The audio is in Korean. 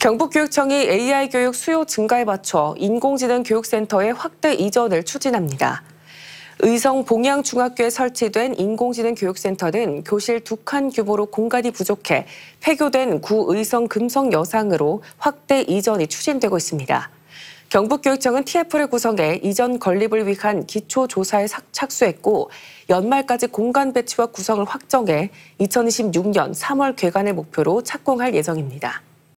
경북교육청이 AI 교육 수요 증가에 맞춰 인공지능 교육센터의 확대 이전을 추진합니다. 의성 봉양중학교에 설치된 인공지능 교육센터는 교실 두 칸 규모로 공간이 부족해 폐교된 구의성 금성 여상으로 확대 이전이 추진되고 있습니다. 경북교육청은 TF를 구성해 이전 건립을 위한 기초조사에 착수했고 연말까지 공간 배치와 구성을 확정해 2026년 3월 개관을 목표로 착공할 예정입니다.